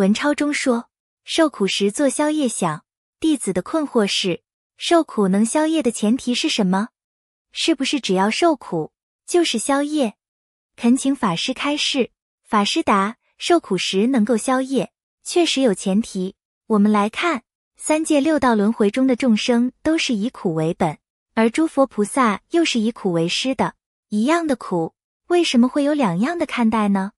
文超中说，受苦时做宵夜想弟子的困惑是，受苦能宵夜的前提是什么？是不是只要受苦就是宵夜？恳请法师开示。法师答：受苦时能够宵夜，确实有前提。我们来看，三界六道轮回中的众生都是以苦为本，而诸佛菩萨又是以苦为师的，一样的苦，为什么会有两样的看待呢？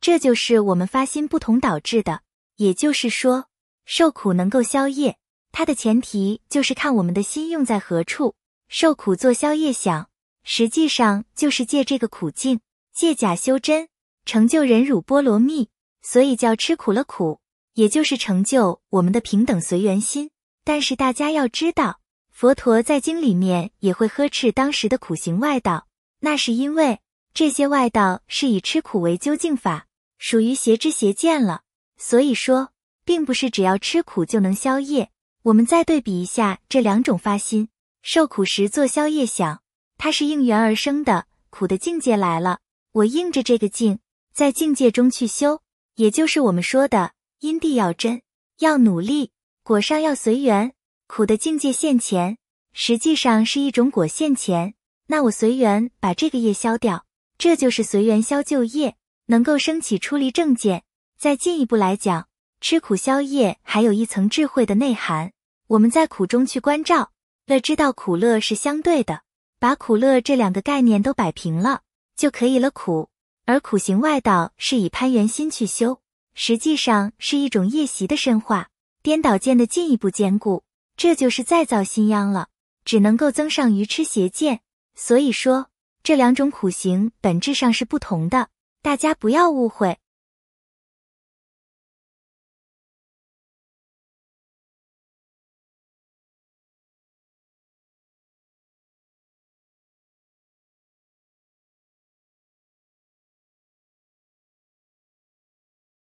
这就是我们发心不同导致的。也就是说，受苦能够消业，它的前提就是看我们的心用在何处。受苦做消业想，实际上就是借这个苦境，借假修真，成就忍辱波罗蜜，所以叫吃苦了苦，也就是成就我们的平等随缘心。但是大家要知道，佛陀在经里面也会呵斥当时的苦行外道，那是因为这些外道是以吃苦为究竟法，属于邪知邪见了。所以说，并不是只要吃苦就能消业。我们再对比一下这两种发心：受苦时做消业想，它是应缘而生的，苦的境界来了，我应着这个境，在境界中去修，也就是我们说的因地要真，要努力；果上要随缘。苦的境界现前，实际上是一种果现前，那我随缘把这个业消掉，这就是随缘消旧业，能够升起出离正见。再进一步来讲，吃苦消业还有一层智慧的内涵。我们在苦中去关照，乐知道苦乐是相对的，把苦乐这两个概念都摆平了就可以了。苦而苦行外道是以攀缘心去修，实际上是一种夜习的深化，颠倒见的进一步坚固，这就是再造心央了，只能够增上愚痴邪见。所以说，这两种苦行本质上是不同的，大家不要误会。